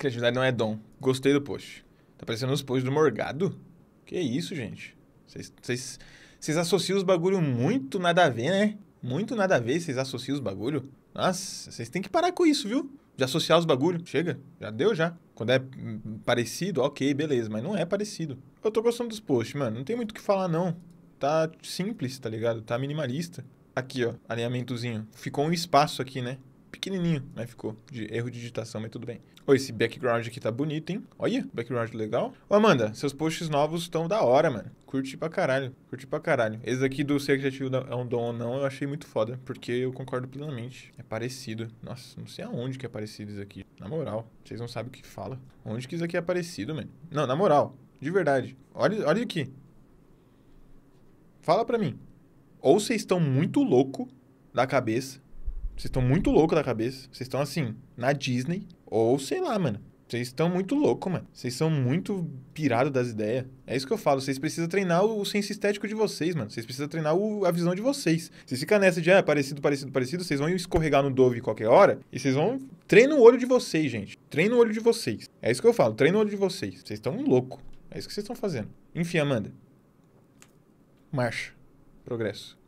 Criatividade não é dom. Gostei do post. Tá parecendo os posts do Morgado? Que isso, gente? Vocês associam os bagulho muito nada a ver, né? Muito nada a ver, vocês associam os bagulho. Nossa, vocês têm que parar com isso, viu? De associar os bagulho. Chega, já deu já. Quando é parecido, ok, beleza, mas não é parecido. Eu tô gostando dos posts, mano. Não tem muito o que falar, não. Tá simples, tá ligado? Tá minimalista. Aqui, ó, alinhamentozinho. Ficou um espaço aqui, né? pequenininho, né? Ficou de erro de digitação, mas tudo bem. Oi, esse background aqui tá bonito, hein? Olha, background legal. Ô, Amanda, seus posts novos estão da hora, mano. Curti pra caralho, curti pra caralho. Esse aqui do Ser que Criativo é um dom ou não, eu achei muito foda, porque eu concordo plenamente. É parecido. Nossa, não sei aonde que é parecido isso aqui. Na moral, vocês não sabem o que fala. Onde que isso aqui é parecido, mano? Não, na moral, de verdade. Olha, olha aqui. Fala pra mim. Ou vocês estão muito louco da cabeça, vocês estão muito louco da cabeça. Vocês estão assim, na Disney, ou sei lá, mano. Vocês estão muito louco, mano. Vocês são muito pirado das ideias. É isso que eu falo. Vocês precisam treinar o senso estético de vocês, mano. Vocês precisam treinar o, a visão de vocês. Vocês ficam nessa de, ah, parecido, parecido, parecido. Vocês vão escorregar no Dove qualquer hora. E vocês vão. Treina o olho de vocês, gente. Treina o olho de vocês. É isso que eu falo. Treina o olho de vocês. Vocês estão louco. É isso que vocês estão fazendo. Enfim, Amanda. Marcha. Progresso.